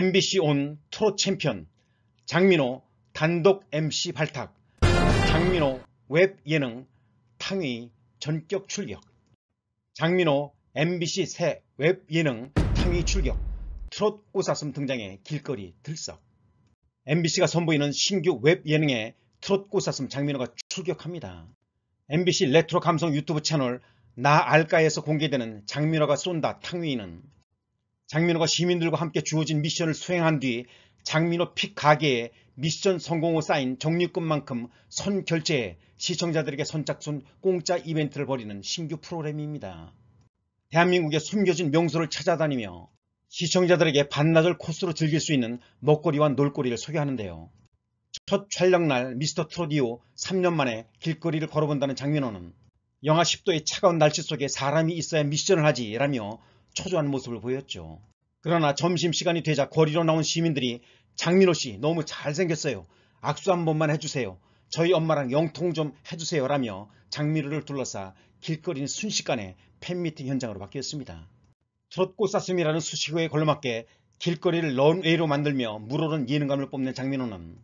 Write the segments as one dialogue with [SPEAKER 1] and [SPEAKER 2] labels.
[SPEAKER 1] MBC 온 트롯 챔피언 장민호 단독 MC 발탁 장민호 웹 예능 탕위 전격 출격 장민호 MBC 새 웹 예능 탕위 출격 트롯 꽃사슴 등장의 길거리 들썩 MBC가 선보이는 신규 웹 예능에 트롯 꽃사슴 장민호가 출격합니다. MBC 레트로 감성 유튜브 채널 나 알까에서 공개되는 장민호가 쏜다 탕위는 장민호가 시민들과 함께 주어진 미션을 수행한 뒤 장민호 픽 가게에 미션 성공 후 쌓인 정리금만큼 선결제에 시청자들에게 선착순 공짜 이벤트를 벌이는 신규 프로그램입니다. 대한민국의 숨겨진 명소를 찾아다니며 시청자들에게 반나절 코스로 즐길 수 있는 먹거리와 놀거리를 소개하는데요. 첫 촬영날 미스터 트롯 이후 3년 만에 길거리를 걸어본다는 장민호는 영하 10도의 차가운 날씨 속에 사람이 있어야 미션을 하지라며 초조한 모습을 보였죠. 그러나 점심시간이 되자 거리로 나온 시민들이 장민호 씨 너무 잘생겼어요. 악수 한 번만 해주세요. 저희 엄마랑 영통 좀 해주세요 라며 장민호를 둘러싸 길거리는 순식간에 팬미팅 현장으로 바뀌었습니다. 트롯고 사슴이라는 수식어에 걸맞게 길거리를 런웨이로 만들며 물오른 예능감을 뽐낸 장민호는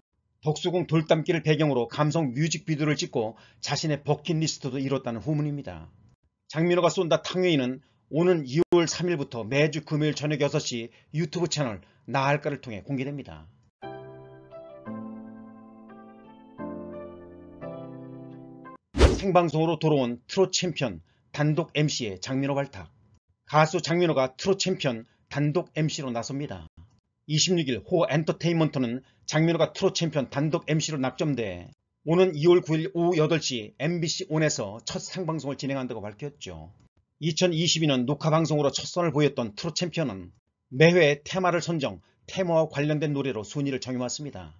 [SPEAKER 1] 덕수궁 돌담길을 배경으로 감성 뮤직비디오를 찍고 자신의 버킷리스트도 이뤘다는 후문입니다. 장민호가 쏜다 탕웨이는 오는 2월 3일부터 매주 금요일 저녁 6시 유튜브 채널 나할까를 통해 공개됩니다. 생방송으로 돌아온 트롯 챔피언 단독 MC의 장민호 발탁 가수 장민호가 트롯 챔피언 단독 MC로 나섭니다. 26일 호 엔터테인먼트는 장민호가 트롯 챔피언 단독 MC로 낙점돼 오는 2월 9일 오후 8시 MBC 온에서 첫 생방송을 진행한다고 밝혔죠. 2022년 녹화 방송으로 첫 선을 보였던 트롯 챔피언은 매회 테마를 선정, 테마와 관련된 노래로 순위를 정해왔습니다.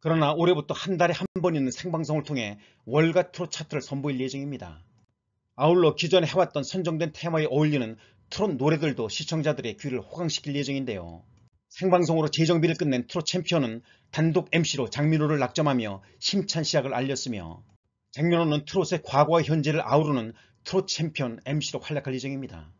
[SPEAKER 1] 그러나 올해부터 한 달에 한 번 있는 생방송을 통해 월가 트롯 차트를 선보일 예정입니다. 아울러 기존에 해왔던 선정된 테마에 어울리는 트롯 노래들도 시청자들의 귀를 호강시킬 예정인데요. 생방송으로 재정비를 끝낸 트롯 챔피언은 단독 MC로 장민호를 낙점하며 힘찬 시작을 알렸으며 장민호는 트롯의 과거와 현재를 아우르는 트롯 챔피언 MC로 활약할 예정입니다.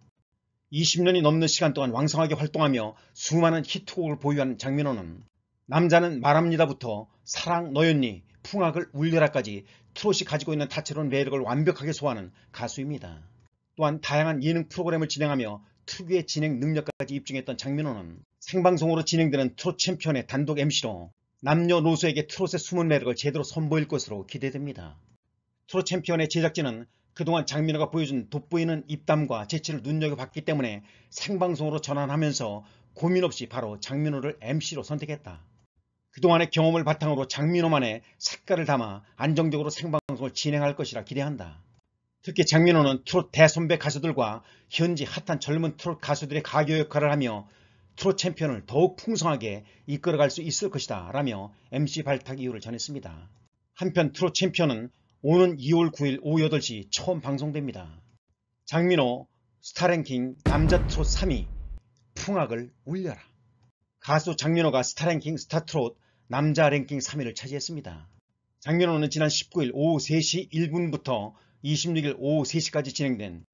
[SPEAKER 1] 20년이 넘는 시간 동안 왕성하게 활동하며 수많은 히트곡을 보유한 장민호는 남자는 말합니다부터 사랑 너였니 풍악을 울려라까지 트롯이 가지고 있는 다채로운 매력을 완벽하게 소화하는 가수입니다. 또한 다양한 예능 프로그램을 진행하며 특유의 진행 능력까지 입증했던 장민호는 생방송으로 진행되는 트롯 챔피언의 단독 MC로 남녀노소에게 트롯의 숨은 매력을 제대로 선보일 것으로 기대됩니다. 트롯 챔피언의 제작진은 그동안 장민호가 보여준 돋보이는 입담과 재치를 눈여겨봤기 때문에 생방송으로 전환하면서 고민 없이 바로 장민호를 MC로 선택했다. 그동안의 경험을 바탕으로 장민호만의 색깔을 담아 안정적으로 생방송을 진행할 것이라 기대한다. 특히 장민호는 트롯 대선배 가수들과 현지 핫한 젊은 트롯 가수들의 가교 역할을 하며 트롯 챔피언을 더욱 풍성하게 이끌어갈 수 있을 것이다 라며 MC 발탁 이유를 전했습니다. 한편 트롯 챔피언은 오는 2월 9일 오후 8시 처음 방송됩니다. 장민호 스타랭킹 남자트롯 3위 풍악을 울려라 가수 장민호가 스타랭킹 스타트롯 남자 랭킹 3위를 차지했습니다. 장민호는 지난 19일 오후 3시 1분부터 26일 오후 3시까지 진행된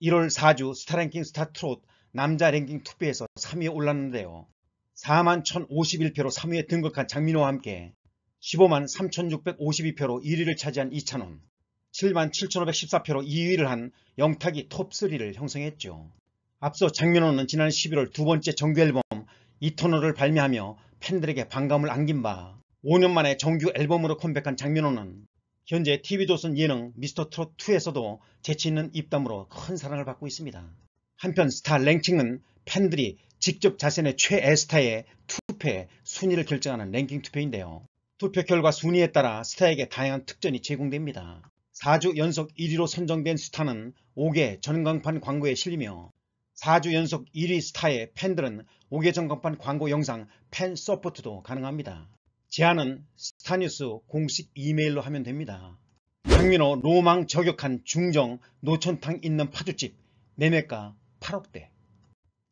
[SPEAKER 1] 1월 4주 스타랭킹 스타트롯 남자 랭킹 투표에서 3위에 올랐는데요. 41,051표로 3위에 등극한 장민호와 함께 15만 3,652표로 1위를 차지한 이찬원, 7만 7,514표로 2위를 한 영탁이 톱3를 형성했죠. 앞서 장민호는 지난 11월 두 번째 정규앨범 이터널을 발매하며 팬들에게 반감을 안긴 바 5년 만에 정규 앨범으로 컴백한 장민호는 현재 TV조선 예능 미스터트롯2에서도 재치있는 입담으로 큰 사랑을 받고 있습니다. 한편 스타 랭킹은 팬들이 직접 자신의 최애 스타의 투표 순위를 결정하는 랭킹 투표인데요. 투표 결과 순위에 따라 스타에게 다양한 특전이 제공됩니다. 4주 연속 1위로 선정된 스타는 5개 전광판 광고에 실리며 4주 연속 1위 스타의 팬들은 5개 전광판 광고 영상 팬 서포트도 가능합니다. 제안은 스타뉴스 공식 이메일로 하면 됩니다. 장민호 로망 저격한 중정 노천탕 있는 파주집 매매가 8억대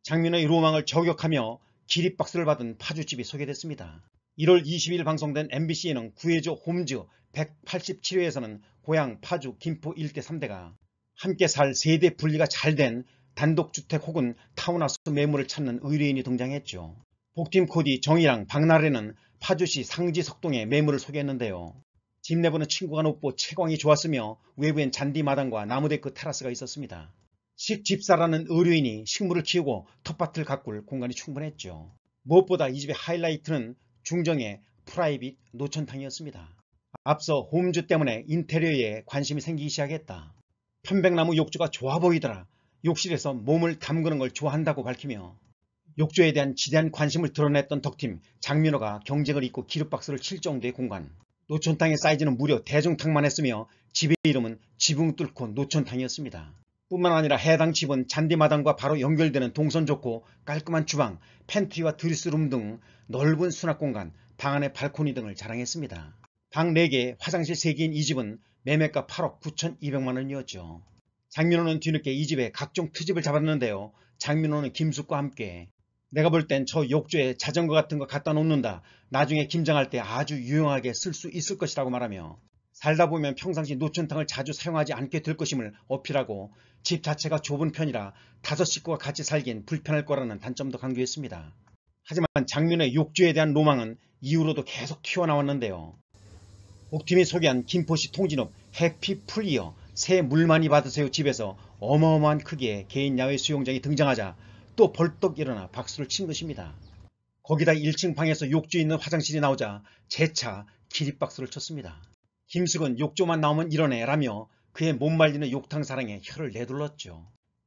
[SPEAKER 1] 장민호의 로망을 저격하며 기립박수를 받은 파주집이 소개됐습니다. 1월 20일 방송된 MBC 예능 구해줘 홈즈 187회에서는 고향 파주 김포 일대 3대가 함께 살 세대 분리가 잘 된 단독주택 혹은 타운하우스 매물을 찾는 의뢰인이 등장했죠. 복팀 코디 정희랑 박나래는 파주시 상지 석동에 매물을 소개했는데요. 집 내부는 친구가 높고 채광이 좋았으며 외부엔 잔디 마당과 나무데크 테라스가 있었습니다. 식집사라는 의료인이 식물을 키우고 텃밭을 가꿀 공간이 충분했죠. 무엇보다 이 집의 하이라이트는 중정의 프라이빗 노천탕이었습니다. 앞서 홈즈 때문에 인테리어에 관심이 생기기 시작했다. 편백나무 욕조가 좋아 보이더라. 욕실에서 몸을 담그는 걸 좋아한다고 밝히며 욕조에 대한 지대한 관심을 드러냈던 덕팀 장민호가 경쟁을 잇고 기름박스를 칠 정도의 공간 노천탕의 사이즈는 무려 대중탕만 했으며 집의 이름은 지붕 뚫고 노천탕이었습니다. 뿐만 아니라 해당 집은 잔디마당과 바로 연결되는 동선 좋고 깔끔한 주방, 팬트리와 드리스룸 등 넓은 수납공간, 방 안의 발코니 등을 자랑했습니다. 방 4개, 화장실 3개인 이 집은 매매가 8억 9,200만 원이었죠. 장민호는 뒤늦게 이 집에 각종 트집을 잡았는데요. 장민호는 김숙과 함께 내가 볼 땐 저 욕조에 자전거 같은 거 갖다 놓는다. 나중에 김장할 때 아주 유용하게 쓸 수 있을 것이라고 말하며 살다 보면 평상시 노천탕을 자주 사용하지 않게 될 것임을 어필하고 집 자체가 좁은 편이라 다섯 식구가 같이 살긴 불편할 거라는 단점도 강조했습니다. 하지만 장윤의 욕조에 대한 로망은 이후로도 계속 튀어나왔는데요. 옥팀이 소개한 김포시 통진읍 해피풀이어 새물 많이 받으세요 집에서 어마어마한 크기의 개인 야외 수영장이 등장하자 또 벌떡 일어나 박수를 친 것입니다. 거기다 1층 방에서 욕조 있는 화장실이 나오자 재차 기립박수를 쳤습니다. 김숙은 욕조만 나오면 일어내라며 그의 못 말리는 욕탕 사랑에 혀를 내둘렀죠.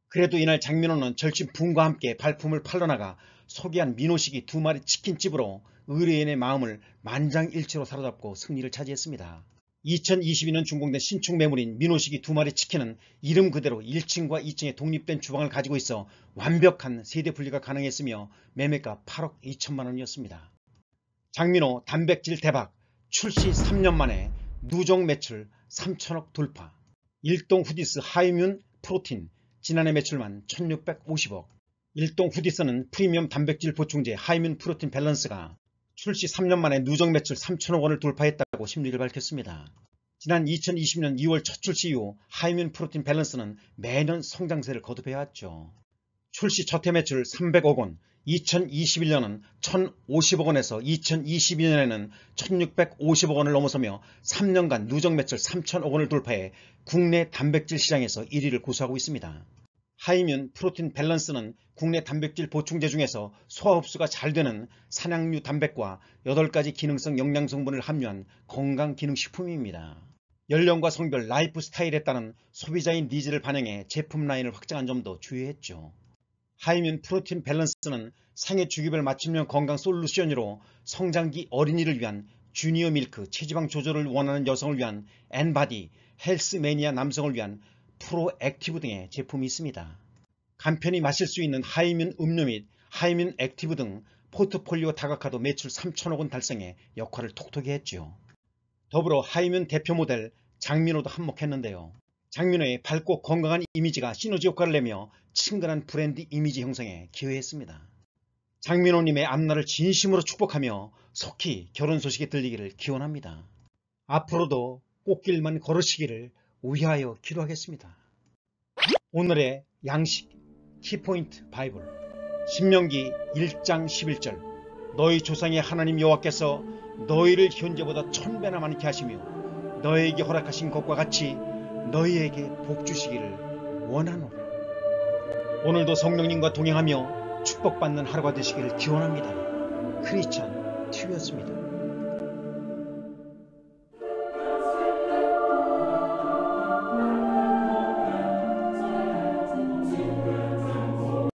[SPEAKER 1] 그래도 이날 장민호는 절친 붕과 함께 발품을 팔러나가 소개한 민호식이 두 마리 치킨집으로 의뢰인의 마음을 만장일치로 사로잡고 승리를 차지했습니다. 2022년 준공된 신축 매물인 민호식이 두 마리 치킨은 이름 그대로 1층과 2층에 독립된 주방을 가지고 있어 완벽한 세대 분리가 가능했으며 매매가 8억 2천만 원이었습니다. 장민호 단백질 대박 출시 3년 만에 누적 매출 3천억 돌파 일동 후디스 하이뮨 프로틴 지난해 매출만 1650억 일동 후디스는 프리미엄 단백질 보충제 하이뮨 프로틴 밸런스가 출시 3년 만에 누적 매출 3천억 원을 돌파했다고 심리를 밝혔습니다. 지난 2020년 2월 첫 출시 이후 하이뮨 프로틴 밸런스는 매년 성장세를 거듭해왔죠. 출시 첫해 매출 300억 원, 2021년은 1,050억 원에서 2022년에는 1,650억 원을 넘어서며 3년간 누적 매출 3,000억 원을 돌파해 국내 단백질 시장에서 1위를 고수하고 있습니다. 하이뮨 프로틴 밸런스는 국내 단백질 보충제 중에서 소화 흡수가 잘 되는 산양류 단백과 8가지 기능성 영양 성분을 함유한 건강기능식품입니다. 연령과 성별, 라이프 스타일에 따른 소비자인 니즈를 반영해 제품 라인을 확장한 점도 주의했죠. 하이민 프로틴 밸런스는 상해 주기별 맞춤형 건강 솔루션으로 성장기 어린이를 위한 주니어 밀크, 체지방 조절을 원하는 여성을 위한 엔바디, 헬스 매니아 남성을 위한 프로액티브 등의 제품이 있습니다. 간편히 마실 수 있는 하이민 음료 및 하이민 액티브 등 포트폴리오 다각화도 매출 3천억 원 달성에 역할을 톡톡히 했죠 더불어 하이민 대표 모델 장민호도 한몫했는데요. 장민호의 밝고 건강한 이미지가 시너지 효과를 내며 친근한 브랜드 이미지 형성에 기여했습니다. 장민호님의 앞날을 진심으로 축복하며 속히 결혼 소식이 들리기를 기원합니다. 앞으로도 꽃길만 걸으시기를 우회하여 기도하겠습니다. 오늘의 양식 키포인트 바이블 신명기 1장 11절 너희 조상의 하나님 여호와께서 너희를 현재보다 천배나 많게 하시며 너에게 허락하신 것과 같이 너희에게 복 주시기를 원하노라. 오늘도 성령님과 동행하며 축복받는 하루가 되시기를 기원합니다. 크리스찬 TV였습니다.